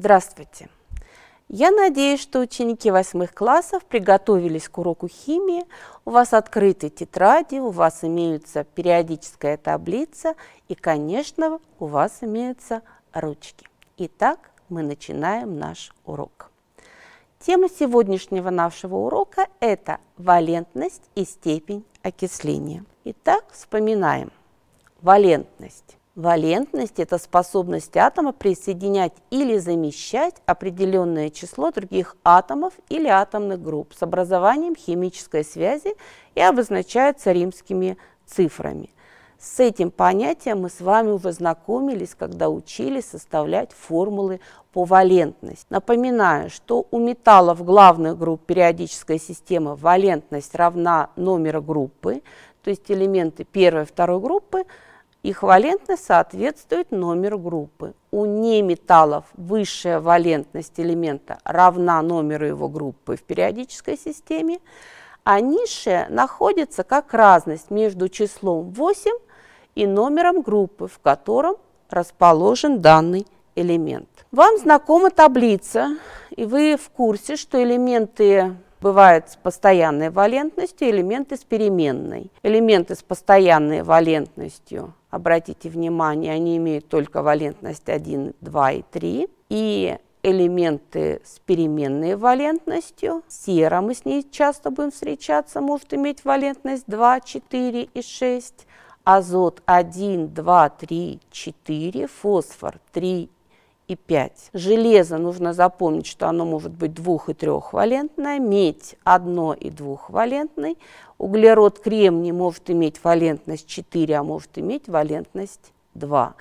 Здравствуйте! Я надеюсь, что ученики восьмых классов приготовились к уроку химии. У вас открыты тетради, у вас имеются периодическая таблица и, конечно, у вас имеются ручки. Итак, мы начинаем наш урок. Тема сегодняшнего нашего урока – это валентность и степень окисления. Итак, вспоминаем. Валентность Валентность – это способность атома присоединять или замещать определенное число других атомов или атомных групп с образованием химической связи и обозначается римскими цифрами. С этим понятием мы с вами уже знакомились, когда учили составлять формулы по валентности. Напоминаю, что у металлов главных групп периодической системы валентность равна номеру группы, то есть элементы первой и второй группы – их валентность соответствует номеру группы. У неметаллов высшая валентность элемента равна номеру его группы в периодической системе, а низшая находится как разность между числом 8 и номером группы, в котором расположен данный элемент. Вам знакома таблица, и вы в курсе, что элементы бывают с постоянной валентностью, элементы с переменной. Элементы с постоянной валентностью обратите внимание, они имеют только валентность 1, 2 и 3. И элементы с переменной валентностью. Сера, мы с ней часто будем встречаться, может иметь валентность 2, 4 и 6. Азот 1, 2, 3, 4. Фосфор 3 и 5. Железо, нужно запомнить, что оно может быть двух- и трехвалентное, медь одно- и двухвалентный, Углерод кремний может иметь валентность 4, а может иметь валентность 2.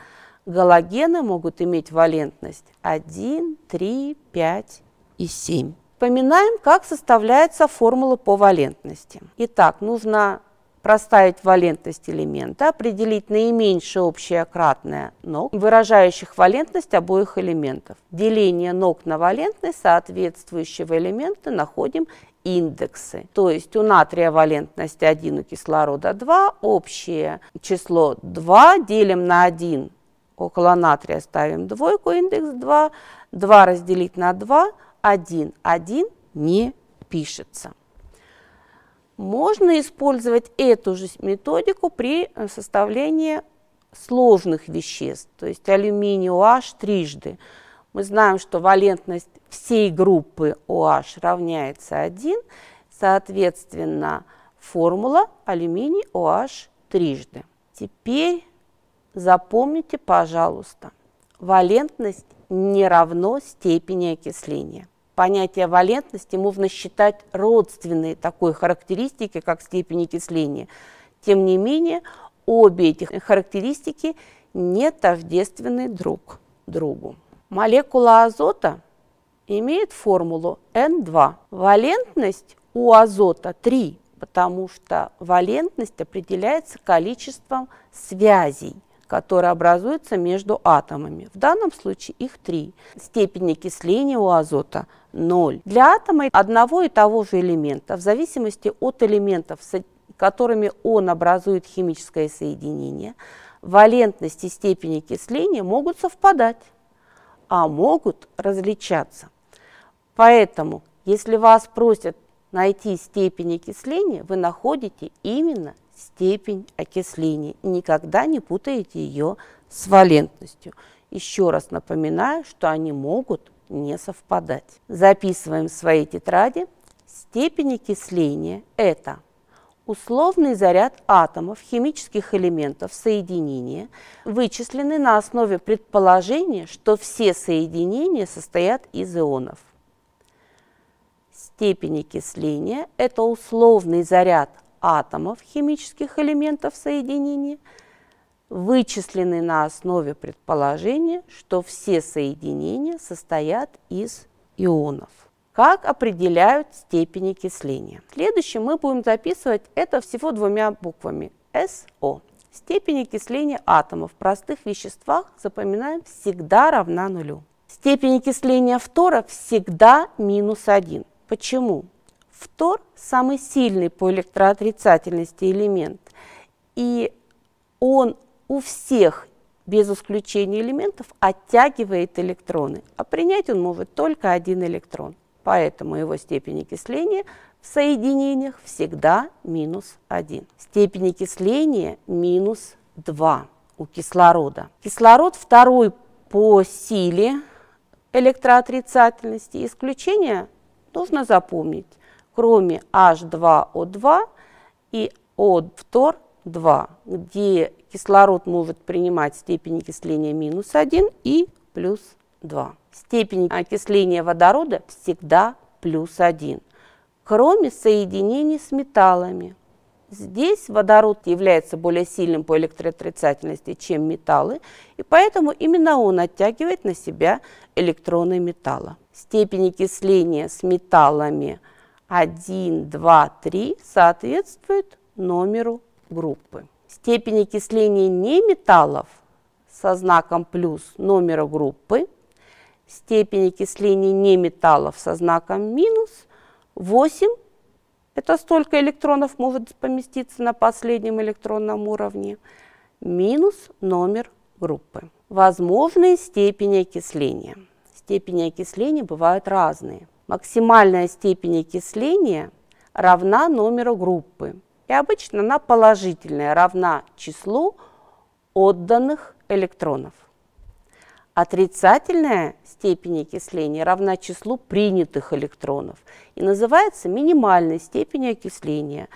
Галогены могут иметь валентность 1, 3, 5 и 7. Вспоминаем, как составляется формула по валентности. Итак, нужно проставить валентность элемента, определить наименьшее общее кратное ног, выражающих валентность обоих элементов. Деление ног на валентность соответствующего элемента находим индексы. То есть у натрия валентность 1, у кислорода 2, общее число 2 делим на 1, около натрия ставим двойку, индекс 2, 2 разделить на 2, 1, 1 не пишется. Можно использовать эту же методику при э, составлении сложных веществ, то есть алюминий OH трижды. Мы знаем, что валентность всей группы OH равняется 1, соответственно, формула алюминий OH трижды. Теперь запомните, пожалуйста, валентность не равно степени окисления. Понятие валентности можно считать родственной такой характеристике, как степень окисления. Тем не менее, обе эти характеристики не тождественны друг другу. Молекула азота имеет формулу N2. Валентность у азота 3, потому что валентность определяется количеством связей которые образуются между атомами. В данном случае их три. Степень окисления у азота 0. Для атома одного и того же элемента, в зависимости от элементов, с которыми он образует химическое соединение, валентность и степень окисления могут совпадать а могут различаться. Поэтому, если вас просят найти степень окисления, вы находите именно степень окисления и никогда не путаете ее с валентностью. Еще раз напоминаю, что они могут не совпадать. Записываем в свои тетради. Степень окисления – это Условный заряд атомов химических элементов соединения вычислены на основе предположения, что все соединения состоят из ионов. Степень окисления – это условный заряд атомов химических элементов соединения, вычислены на основе предположения, что все соединения состоят из ионов как определяют степени окисления. Следующее мы будем записывать это всего двумя буквами СО. Степень окисления атомов в простых веществах, запоминаем, всегда равна нулю. Степень окисления фтора всегда минус 1. Почему? Фтор – самый сильный по электроотрицательности элемент, и он у всех, без исключения элементов, оттягивает электроны, а принять он может только один электрон поэтому его степень окисления в соединениях всегда минус 1. Степень окисления минус 2 у кислорода. Кислород второй по силе электроотрицательности. Исключение нужно запомнить. Кроме H2O2 и O2, где кислород может принимать степень окисления минус 1 и плюс 2 степень окисления водорода всегда плюс 1, кроме соединений с металлами. Здесь водород является более сильным по электроотрицательности, чем металлы, и поэтому именно он оттягивает на себя электроны металла. Степень окисления с металлами 1, 2, 3 соответствует номеру группы. Степень окисления неметаллов со знаком плюс номера группы – степени окисления неметаллов со знаком минус, 8, это столько электронов может поместиться на последнем электронном уровне, минус номер группы. Возможные степени окисления. Степени окисления бывают разные. Максимальная степень окисления равна номеру группы. И обычно она положительная, равна числу отданных электронов. Отрицательная степень окисления равна числу принятых электронов и называется минимальной степенью окисления.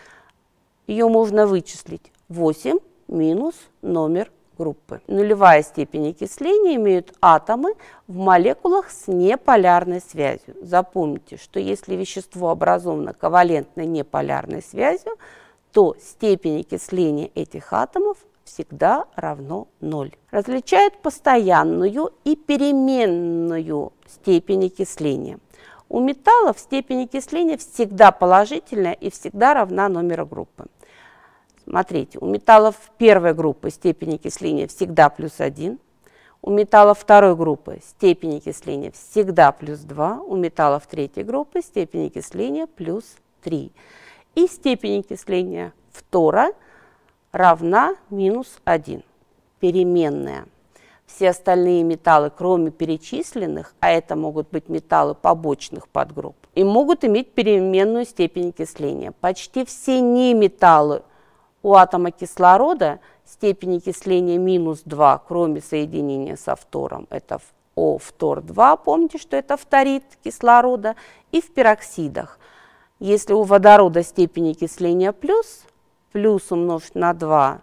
Ее можно вычислить 8 минус номер группы. Нулевая степень окисления имеют атомы в молекулах с неполярной связью. Запомните, что если вещество образовано ковалентной неполярной связью, то степень окисления этих атомов всегда равно 0. Различают постоянную и переменную степень окисления. У металлов степень окисления всегда положительная и всегда равна номеру группы. Смотрите, у металлов первой группы степень окисления всегда плюс 1, у металлов второй группы степень окисления всегда плюс 2, у металлов третьей группы степень окисления плюс 3. И степень окисления фтора – равна минус 1, переменная. Все остальные металлы, кроме перечисленных, а это могут быть металлы побочных подгрупп, и могут иметь переменную степень окисления. Почти все неметаллы у атома кислорода степень окисления минус 2, кроме соединения со втором. Это О втор 2, помните, что это фторид кислорода, и в пероксидах. Если у водорода степень окисления плюс – плюс умножить на 2,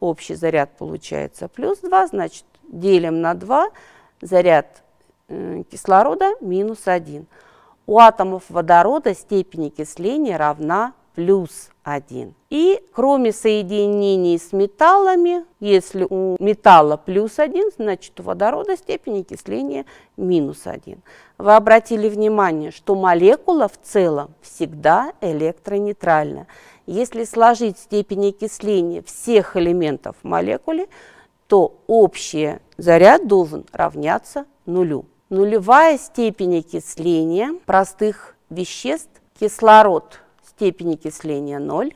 общий заряд получается плюс 2, значит, делим на 2 заряд э, кислорода минус 1. У атомов водорода степень окисления равна плюс 1. И кроме соединений с металлами, если у металла плюс 1, значит у водорода степень окисления минус 1. Вы обратили внимание, что молекула в целом всегда электронейтральна. Если сложить степень окисления всех элементов в молекуле, то общий заряд должен равняться нулю. Нулевая степень окисления простых веществ, кислород – степени кисления 0,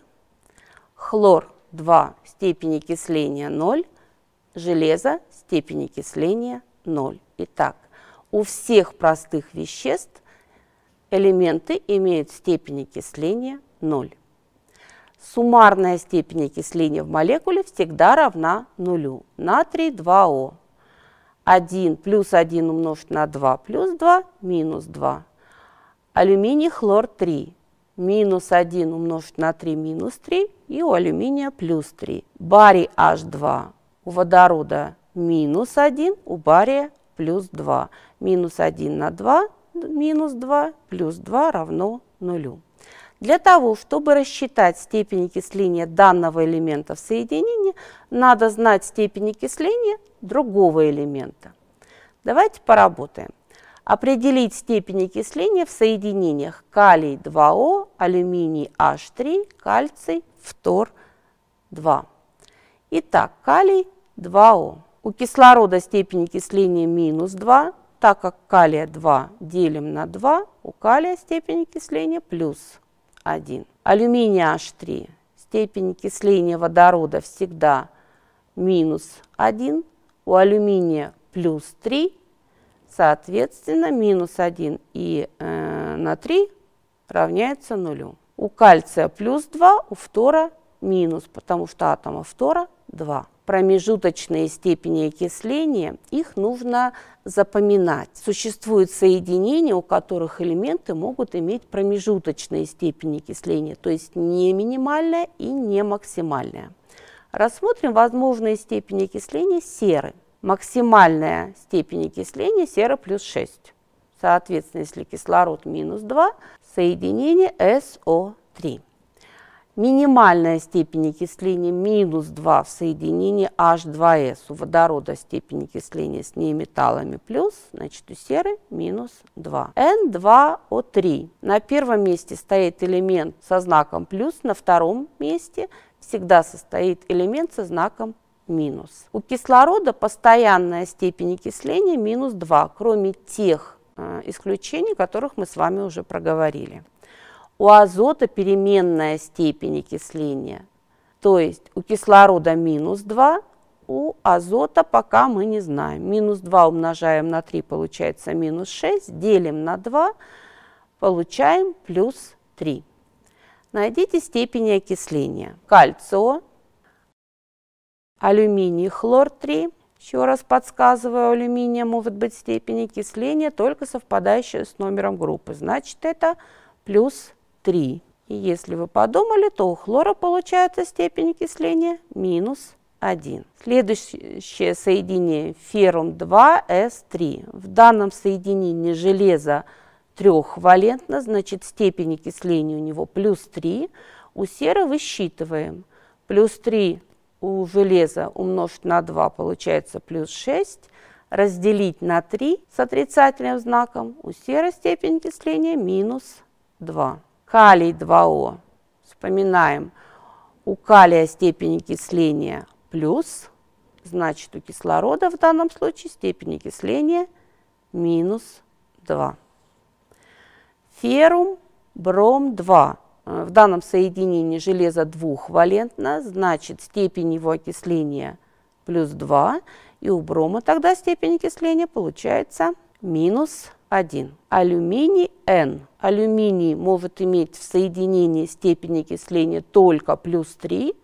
хлор 2 степени кисления 0, железо степени кисления 0. Итак, у всех простых веществ элементы имеют степень окисления 0. Суммарная степень окисления в молекуле всегда равна нулю. Натрий 2О. 1 плюс 1 умножить на 2 плюс 2 минус 2. Алюминий хлор 3 минус 1 умножить на 3 минус 3 и у алюминия плюс 3. Барий H2 у водорода минус 1, у бария плюс 2. Минус 1 на 2 минус 2 плюс 2 равно 0. Для того, чтобы рассчитать степень окисления данного элемента в соединении, надо знать степень окисления другого элемента. Давайте поработаем. Определить степень окисления в соединениях калий 2О, алюминий H3, кальций, фтор 2. Итак, калий 2О. У кислорода степень окисления минус 2, так как калия 2 делим на 2, у калия степень окисления плюс 1. Алюминий H3. Степень окисления водорода всегда минус 1, у алюминия плюс 3, Соответственно, минус 1 и э, на 3 равняется нулю. У кальция плюс 2, у фтора минус, потому что атома фтора 2. Промежуточные степени окисления, их нужно запоминать. Существуют соединения, у которых элементы могут иметь промежуточные степени окисления, то есть не минимальная и не максимальная. Рассмотрим возможные степени окисления серы – максимальная степень окисления сера плюс 6. Соответственно, если кислород минус 2, соединение СО3. Минимальная степень окисления минус 2 в соединении H2S. У водорода степень окисления с неметаллами плюс, значит у серы минус 2. N2O3. На первом месте стоит элемент со знаком плюс, на втором месте всегда состоит элемент со знаком минус. У кислорода постоянная степень окисления минус 2, кроме тех э, исключений, которых мы с вами уже проговорили. У азота переменная степень окисления, то есть у кислорода минус 2, у азота пока мы не знаем. Минус 2 умножаем на 3 получается минус 6, делим на 2, получаем плюс 3. Найдите степени окисления. Кальцио алюминий хлор-3. Еще раз подсказываю, алюминия может быть степени окисления, только совпадающая с номером группы. Значит, это плюс 3. И если вы подумали, то у хлора получается степень окисления минус 1. Следующее соединение феррум 2С3. В данном соединении железо трехвалентно, значит степень окисления у него плюс 3. У серы высчитываем. Плюс 3 у железа умножить на 2 получается плюс 6, разделить на 3 с отрицательным знаком, у серой степени окисления минус 2. Калий 2О, вспоминаем, у калия степень окисления плюс, значит у кислорода в данном случае степень окисления минус 2. Феррум, бром 2. Э, в данном соединении железо двухвалентно, значит степень его окисления плюс 2, и у брома тогда степень окисления получается минус 1. Алюминий N. Алюминий может иметь в соединении степень окисления только плюс 3,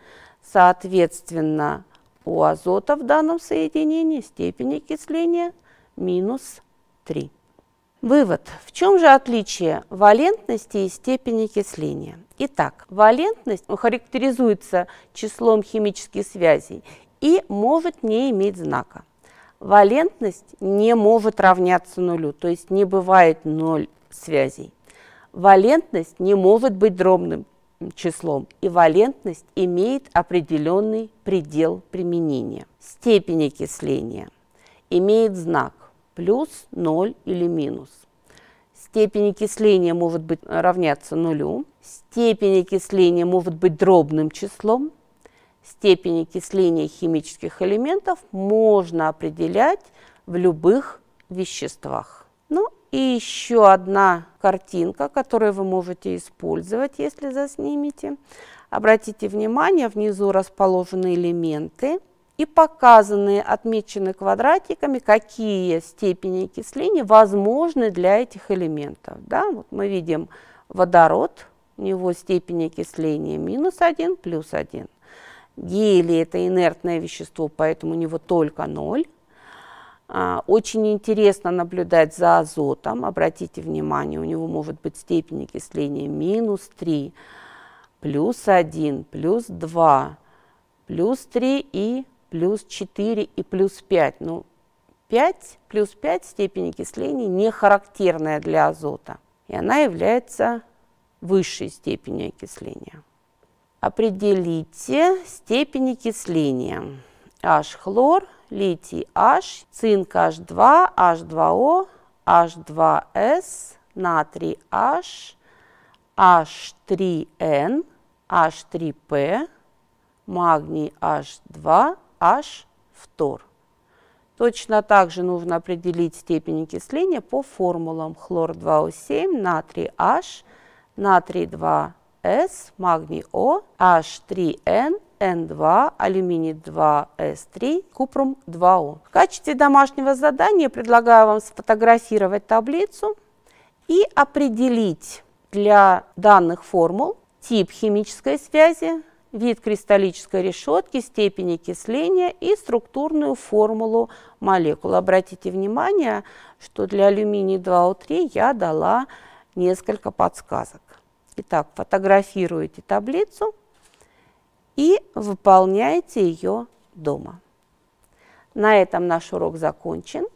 соответственно, у азота в данном соединении степень окисления минус 3. Вывод. В чем же отличие валентности и степени кисления? Итак, валентность характеризуется числом химических связей и может не иметь знака. Валентность не может равняться нулю, то есть не бывает ноль связей. Валентность не может быть дробным числом, и валентность имеет определенный предел применения. Степень окисления имеет знак плюс, 0 или минус. Степень окисления может быть э, равняться нулю. Степень окисления может быть дробным числом. Степень окисления химических элементов можно определять в любых веществах. Ну и еще одна картинка, которую вы можете использовать, если заснимете. Обратите внимание, внизу расположены элементы – и показанные, отмечены квадратиками, какие степени окисления возможны для этих элементов. Да? Вот мы видим водород, у него степень окисления минус 1, плюс 1. Гелий – это инертное вещество, поэтому у него только 0. А, очень интересно наблюдать за азотом. Обратите внимание, у него может быть степень окисления минус 3, плюс 1, плюс 2, плюс 3 и плюс 4 и плюс 5. Ну, 5 плюс 5 степени окисления не характерная для азота, и она является высшей степенью окисления. Определите степень окисления. H-хлор, литий-H, цинк H2, H2O, H2S, натрий-H, H3N, H3P, магний H2, H втор. Точно так же нужно определить степень окисления по формулам хлор-2О7, натрий-H, натрий-2С, магний-О, H3N, N2, алюминий 2С3, купрум 2О. В качестве домашнего задания предлагаю вам сфотографировать таблицу и определить для данных формул тип химической связи, вид кристаллической решетки, степень окисления и структурную формулу молекулы. Обратите внимание, что для алюминий 2О3 я дала несколько подсказок. Итак, фотографируйте таблицу и выполняйте ее дома. На этом наш урок закончен.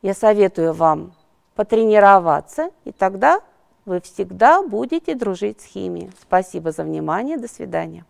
Я советую вам потренироваться, и тогда вы всегда будете дружить с химией. Спасибо за внимание. До свидания.